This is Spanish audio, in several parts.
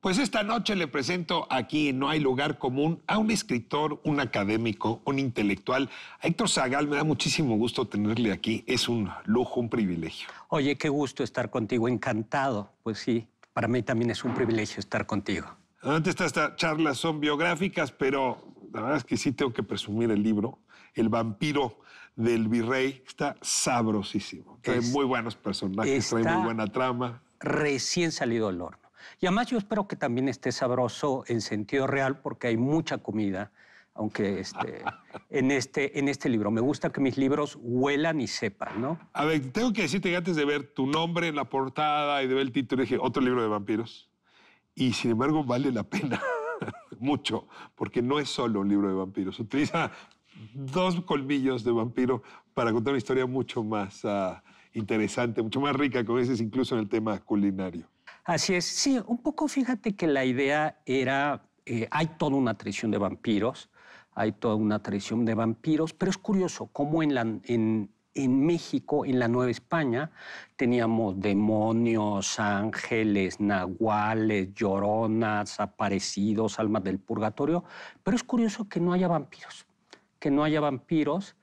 Pues esta noche le presento aquí No hay lugar común a un escritor, un académico, un intelectual. A Héctor Zagal, me da muchísimo gusto tenerle aquí. Es un lujo, un privilegio. Oye, qué gusto estar contigo, encantado. Pues sí, para mí también es un privilegio estar contigo. Antes estas charlas son biográficas, pero la verdad es que sí tengo que presumir el libro, El vampiro del virrey. Está sabrosísimo. Trae muy buenos personajes, trae muy buena trama. Recién salido del horno. Y además yo espero que también esté sabroso en sentido real porque hay mucha comida, aunque este, en, este, en este libro. Me gusta que mis libros huelan y sepan, ¿no? A ver, tengo que decirte que antes de ver tu nombre en la portada y de ver el título, dije, otro libro de vampiros. Y sin embargo vale la pena mucho, porque no es solo un libro de vampiros. Utiliza dos colmillos de vampiro para contar una historia mucho más ah, interesante, mucho más rica, como dices, incluso en el tema culinario. Así es, sí, un poco fíjate que la idea era, eh, hay toda una tradición de vampiros, hay toda una tradición de vampiros, pero es curioso cómo en, en México, en la Nueva España, teníamos demonios, ángeles, nahuales, lloronas, aparecidos, almas del purgatorio, pero es curioso que no haya vampiros, que no haya vampiros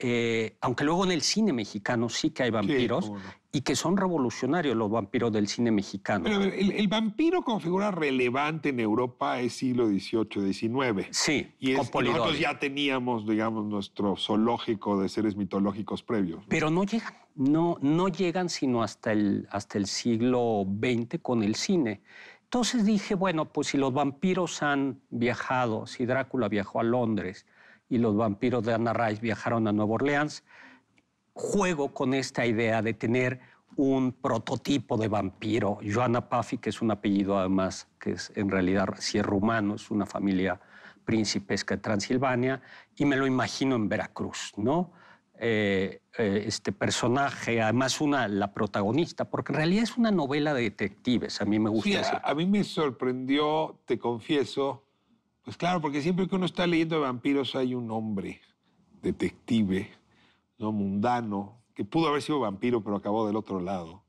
eh, aunque luego en el cine mexicano sí que hay vampiros y que son revolucionarios los vampiros del cine mexicano. Pero el, vampiro con figura relevante en Europa es siglo XVIII, XIX. Sí, y nosotros ya teníamos, digamos, nuestro zoológico de seres mitológicos previos. Pero no llegan, no, no llegan sino hasta hasta el siglo XX con el cine. Entonces dije, bueno, pues si los vampiros han viajado, si Drácula viajó a Londres, y los vampiros de Anna Rice viajaron a Nueva Orleans. Juego con esta idea de tener un prototipo de vampiro. Joanna Puffy, que es un apellido además que es en realidad si es una familia príncipesca de Transilvania, y me lo imagino en Veracruz, ¿no? Eh, eh, este personaje, además una, la protagonista, porque en realidad es una novela de detectives, a mí me gusta. a mí me sorprendió, te confieso, pues claro, porque siempre que uno está leyendo de vampiros hay un hombre, detective, no mundano, que pudo haber sido vampiro pero acabó del otro lado.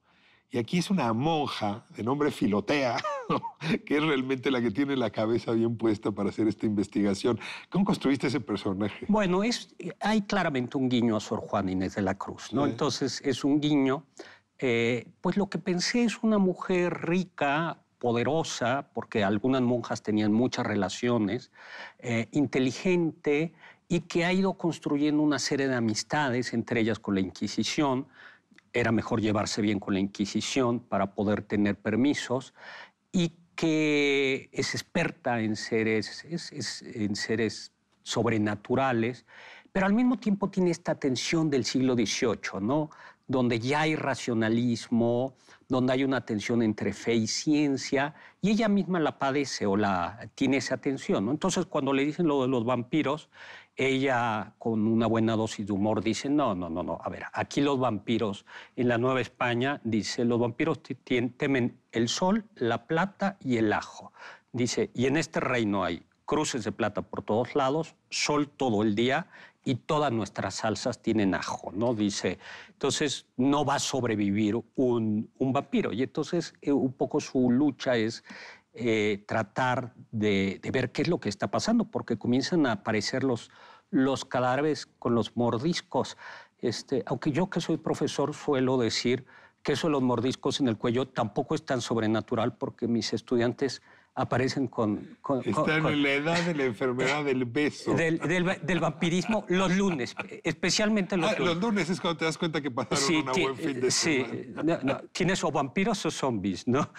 Y aquí es una monja de nombre Filotea, que es realmente la que tiene la cabeza bien puesta para hacer esta investigación. ¿Cómo construiste ese personaje? Bueno, es, hay claramente un guiño a Sor Juan Inés de la Cruz, ¿no? Entonces es un guiño. Eh, pues lo que pensé es una mujer rica, poderosa, porque algunas monjas tenían muchas relaciones, eh, inteligente y que ha ido construyendo una serie de amistades, entre ellas con la Inquisición. Era mejor llevarse bien con la Inquisición para poder tener permisos y que es experta en seres, en seres sobrenaturales, pero al mismo tiempo tiene esta tensión del siglo XVIII, ¿no? donde ya hay racionalismo, donde hay una tensión entre fe y ciencia, y ella misma la padece o la tiene esa tensión. Entonces, cuando le dicen lo de los vampiros, ella con una buena dosis de humor dice, no, no, no, no, a ver, aquí los vampiros, en la Nueva España, dice, los vampiros temen el sol, la plata y el ajo. Dice, y en este reino hay cruces de plata por todos lados, sol todo el día y todas nuestras salsas tienen ajo, ¿no? Dice, entonces no va a sobrevivir un, vampiro. Y entonces eh, un poco su lucha es eh, tratar de, ver qué es lo que está pasando, porque comienzan a aparecer los, cadáveres con los mordiscos. Este, aunque yo que soy profesor suelo decir que eso los mordiscos en el cuello tampoco es tan sobrenatural porque mis estudiantes aparecen con... Están en la edad de la enfermedad del beso. Del, vampirismo los lunes, especialmente los ah, lunes. Los lunes es cuando te das cuenta que pasaron sí, un buen fin de sí, semana. Sí, no, tienes o vampiros o zombies, ¿no?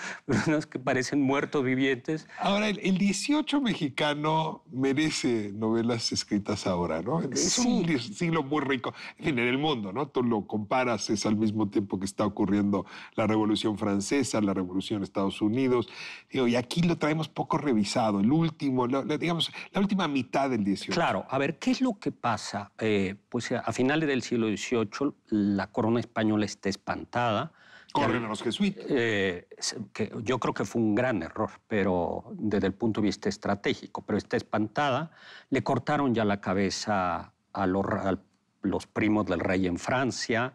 Unos que parecen muertos vivientes. Ahora, el, 18 mexicano merece novelas escritas ahora, ¿no? Es un siglo muy rico. En fin, en el mundo, ¿no? Tú lo comparas, es al mismo tiempo que está ocurriendo la Revolución Francesa, la Revolución de Estados Unidos. y aquí lo Hemos poco revisado, el último, digamos, la última mitad del XVIII. Claro, a ver, ¿qué es lo que pasa? Eh, pues a finales del siglo XVIII la corona española está espantada. Corren a los jesuitas. Eh, que yo creo que fue un gran error, pero desde el punto de vista estratégico, pero está espantada. Le cortaron ya la cabeza a los, a los primos del rey en Francia,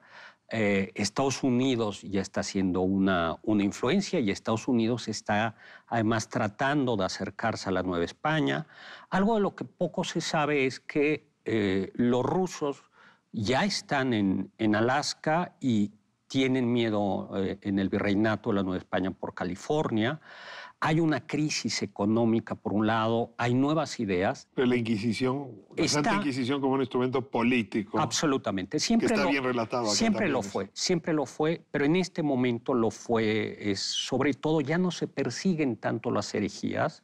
eh, Estados Unidos ya está siendo una, una influencia y Estados Unidos está además tratando de acercarse a la Nueva España. Algo de lo que poco se sabe es que eh, los rusos ya están en Alaska y tienen miedo eh, en el virreinato de la Nueva España por California. Hay una crisis económica, por un lado, hay nuevas ideas. Pero la Inquisición, la Inquisición como un instrumento político. Absolutamente. Siempre que está lo, bien relatado. siempre lo fue, siempre lo fue, pero en este momento lo fue. Es, sobre todo, ya no se persiguen tanto las herejías,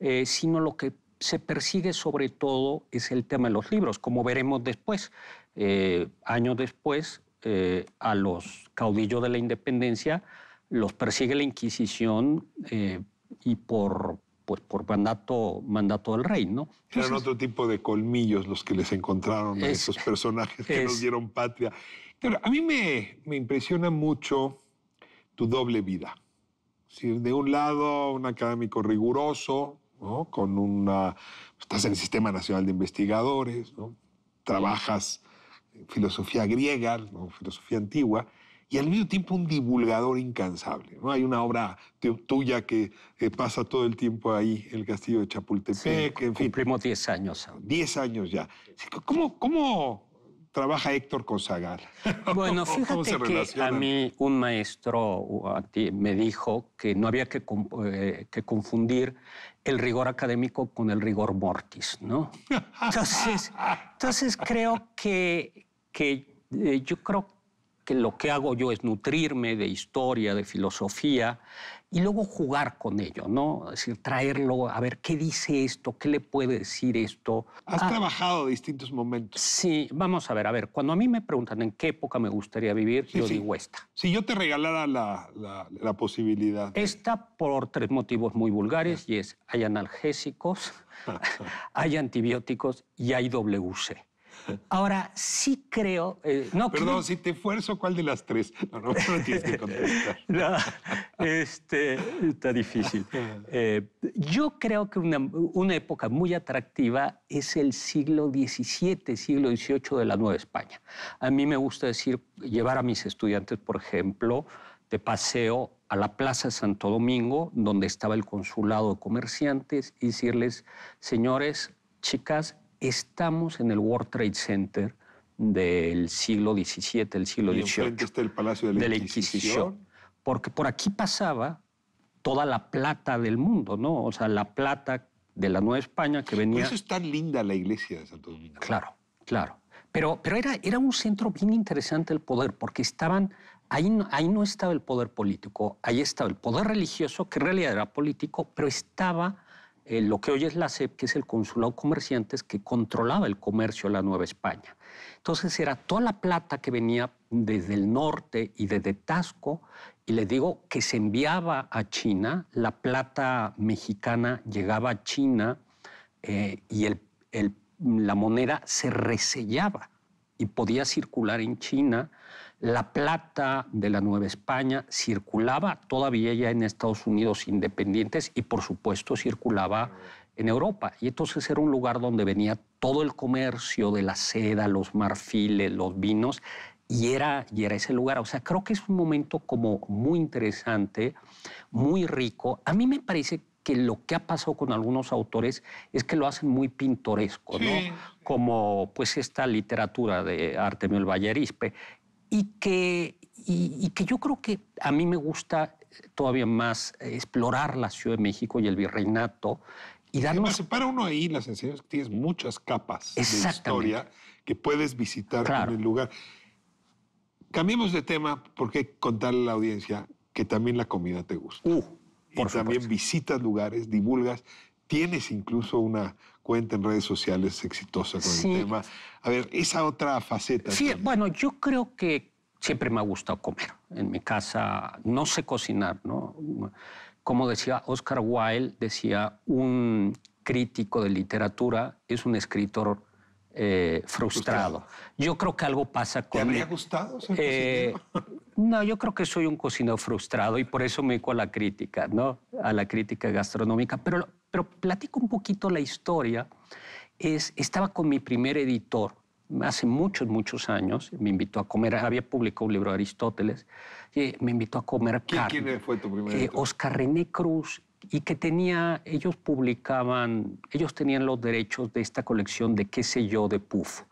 eh, sino lo que se persigue sobre todo es el tema de los libros, como veremos después. Eh, años después, eh, a los caudillos de la independencia, los persigue la Inquisición eh, y por, pues, por mandato, mandato del rey. ¿no? Eran otro tipo de colmillos los que les encontraron a esos personajes que nos dieron patria. a mí me, impresiona mucho tu doble vida. Si de un lado, un académico riguroso, con una. Estás en el Sistema Nacional de Investigadores, ¿no? trabajas filosofía griega, filosofía antigua, y al mismo tiempo un divulgador incansable. ¿no? Hay una obra tuya que eh, pasa todo el tiempo ahí, el castillo de Chapultepec. Sí, en fin, cumplimos 10 años. 10 años ya. ¿Cómo, cómo trabaja Héctor Sagar. Bueno, fíjate que a mí un maestro me dijo que no había eh, que, confundir el rigor académico con el rigor mortis, ¿no? Entonces, creo que, que eh, yo creo que lo que hago yo es nutrirme de historia, de filosofía, y luego jugar con ello, ¿no? Es decir, traerlo, a ver qué dice esto, qué le puede decir esto. Has ah. trabajado distintos momentos. Sí, vamos a ver, a ver, cuando a mí me preguntan en qué época me gustaría vivir, yo digo esta. Si yo te regalara la, la, posibilidad. Esta por tres motivos muy vulgares y es, hay analgésicos, hay antibióticos y hay WC. Ahora, sí creo. Eh, no Perdón, si te esfuerzo, ¿cuál de las tres? No, no, no tienes que contestar. Este, está difícil. Eh, yo creo que una, época muy atractiva es el siglo XVII, siglo XVIII de la Nueva España. A mí me gusta decir, llevar a mis estudiantes, por ejemplo, de paseo a la Plaza Santo Domingo, donde estaba el consulado de comerciantes, y decirles, señores, chicas, estamos en el World Trade Center del siglo XVII, del siglo XVIII. el de la, Inquisición porque por aquí pasaba toda la plata del mundo, ¿no? O sea, la plata de la Nueva España que venía... Por eso es tan linda la iglesia de Santo Domingo. Claro, claro. Pero, pero era, era un centro bien interesante el poder, porque estaban... Ahí ahí no estaba el poder político, ahí estaba el poder religioso, que en realidad era político, pero estaba eh, lo que hoy es la CEP, que es el Consulado Comerciantes, que controlaba el comercio de la Nueva España. Entonces era toda la plata que venía desde el norte y desde Tasco, y les digo que se enviaba a China, la plata mexicana llegaba a China eh, y la moneda se resellaba y podía circular en China la plata de la Nueva España circulaba todavía ya en Estados Unidos independientes y por supuesto circulaba en Europa. Y entonces era un lugar donde venía todo el comercio de la seda, los marfiles, los vinos, y era, y era ese lugar. O sea, creo que es un momento como muy interesante, muy rico. A mí me parece que lo que ha pasado con algunos autores es que lo hacen muy pintoresco, ¿no? Como pues esta literatura de Artemio el Vallarispe y que, que yo creo que a mí me gusta todavía más explorar la Ciudad de México y el virreinato y Además, para uno ahí, las enseñanzas, que tienes muchas capas de historia que puedes visitar en el lugar. Cambiemos de tema porque contarle a la audiencia que también la comida te gusta. Uh, y también visitas lugares, divulgas tienes incluso una cuenta en redes sociales exitosa con el tema. A ver, esa otra faceta. Sí, bueno, yo creo que siempre me ha gustado comer. En mi casa no sé cocinar, ¿no? Como decía Oscar Wilde, decía, un crítico de literatura es un escritor eh, frustrado. Yo creo que algo pasa con... ¿Te habría gustado ser eh, No, yo creo que soy un cocinero frustrado y por eso me dedico a la crítica, ¿no? A la crítica gastronómica. Pero pero platico un poquito la historia. Es, estaba con mi primer editor hace muchos, muchos años. Me invitó a comer, había publicado un libro de Aristóteles. Y me invitó a comer ¿Quién, carne. ¿Quién fue tu primer eh, editor? Oscar René Cruz y que tenía, ellos publicaban, ellos tenían los derechos de esta colección de qué sé yo de Puff,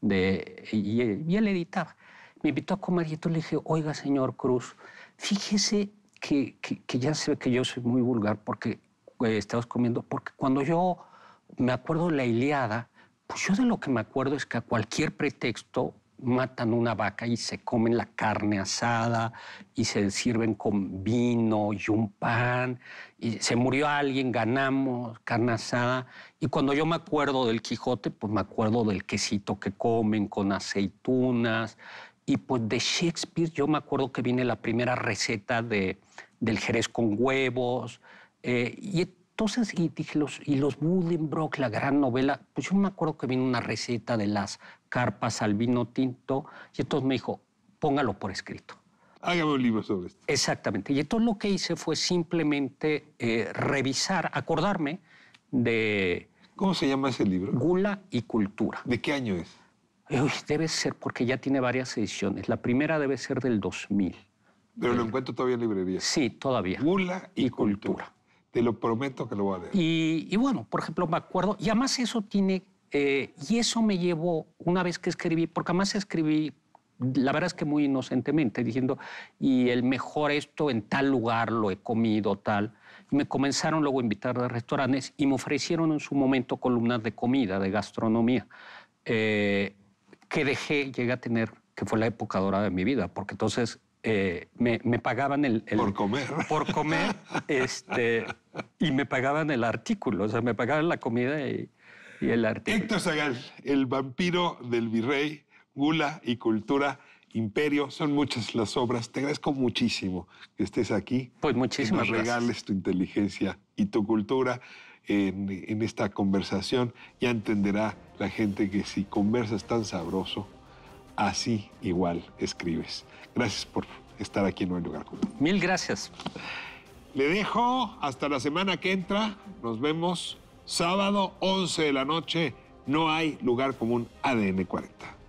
de, y, él editaba. Me invitó a comer y entonces le dije, oiga, señor Cruz, fíjese que, que, que ya sé que yo soy muy vulgar porque eh, estamos comiendo, porque cuando yo me acuerdo de la Iliada, pues yo de lo que me acuerdo es que a cualquier pretexto matan una vaca y se comen la carne asada y se sirven con vino y un pan y se murió alguien, ganamos carne asada y cuando yo me acuerdo del Quijote, pues me acuerdo del quesito que comen con aceitunas y pues de Shakespeare yo me acuerdo que viene la primera receta del jerez con huevos, eh, y entonces, y, dije, los, y los Budenbrock, la gran novela, pues yo me acuerdo que vino una receta de las carpas al vino tinto, y entonces me dijo, póngalo por escrito. Hágame un libro sobre esto. Exactamente. Y entonces lo que hice fue simplemente eh, revisar, acordarme de... ¿Cómo se llama ese libro? Gula y Cultura. ¿De qué año es? debe ser, porque ya tiene varias ediciones. La primera debe ser del 2000. Pero lo encuentro todavía en librería. Sí, todavía. Gula y, cultura. Te lo prometo que lo voy a leer. Y, bueno, por ejemplo, me acuerdo, y además eso tiene, eh, y eso me llevó una vez que escribí, porque además escribí, la verdad es que muy inocentemente, diciendo, y el mejor esto en tal lugar lo he comido, tal. Y me comenzaron luego a invitar a restaurantes y me ofrecieron en su momento columnas de comida, de gastronomía, eh, que dejé, llegué a tener, que fue la época dorada de mi vida, porque entonces eh, me, me, pagaban el, el, Por comer. Por comer. este, y me pagaban el artículo, o sea, me pagaban la comida y, el artículo. Héctor Zagal, el vampiro del virrey, gula y cultura. Imperio, son muchas las obras. Te agradezco muchísimo que estés aquí. Pues muchísimas que nos regales tu inteligencia y tu cultura en, esta conversación. Ya entenderá la gente que si conversas tan sabroso, así igual escribes. Gracias por estar aquí en un lugar Mil gracias. Le dejo hasta la semana que entra. Nos vemos sábado 11 de la noche. No hay lugar común ADN 40.